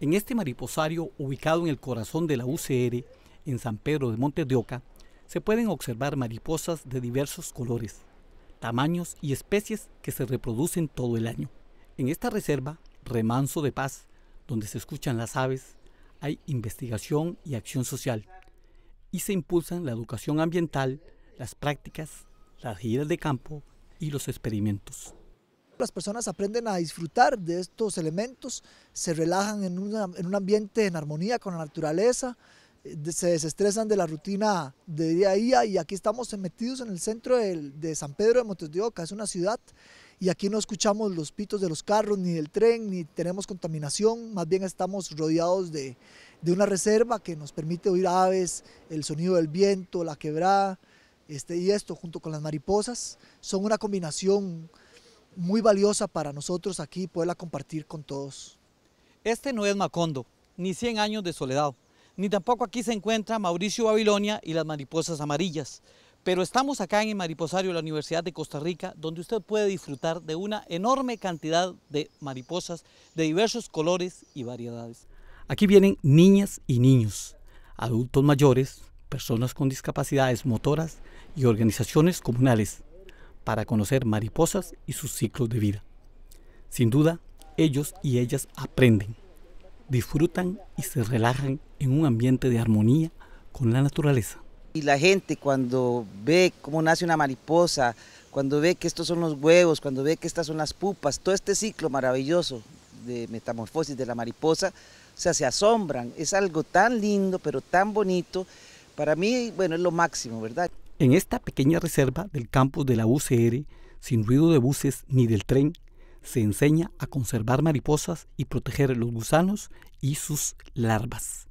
En este mariposario, ubicado en el corazón de la UCR, en San Pedro de Montes de Oca, se pueden observar mariposas de diversos colores, tamaños y especies que se reproducen todo el año. En esta reserva, Remanso de Paz, donde se escuchan las aves, hay investigación y acción social, y se impulsan la educación ambiental, las prácticas, las giras de campo y los experimentos las personas aprenden a disfrutar de estos elementos, se relajan en, un ambiente en armonía con la naturaleza, eh, se desestresan de la rutina de día a día y aquí estamos metidos en el centro de, San Pedro de Montes de Oca, es una ciudad y aquí no escuchamos los pitos de los carros, ni del tren, ni tenemos contaminación, más bien estamos rodeados de, una reserva que nos permite oír aves, el sonido del viento, la quebrada, este, y esto junto con las mariposas, son una combinación muy valiosa para nosotros aquí poderla compartir con todos. Este no es Macondo, ni 100 años de soledad, ni tampoco aquí se encuentra Mauricio Babilonia y las mariposas amarillas. Pero estamos acá en el Mariposario de la Universidad de Costa Rica, donde usted puede disfrutar de una enorme cantidad de mariposas de diversos colores y variedades. Aquí vienen niñas y niños, adultos mayores, personas con discapacidades motoras y organizaciones comunales para conocer mariposas y sus ciclos de vida. Sin duda, ellos y ellas aprenden, disfrutan y se relajan en un ambiente de armonía con la naturaleza. Y la gente cuando ve cómo nace una mariposa, cuando ve que estos son los huevos, cuando ve que estas son las pupas, todo este ciclo maravilloso de metamorfosis de la mariposa, o sea, se asombran. Es algo tan lindo, pero tan bonito. Para mí, bueno, es lo máximo, ¿verdad? En esta pequeña reserva del campus de la UCR, sin ruido de buses ni del tren, se enseña a conservar mariposas y proteger los gusanos y sus larvas.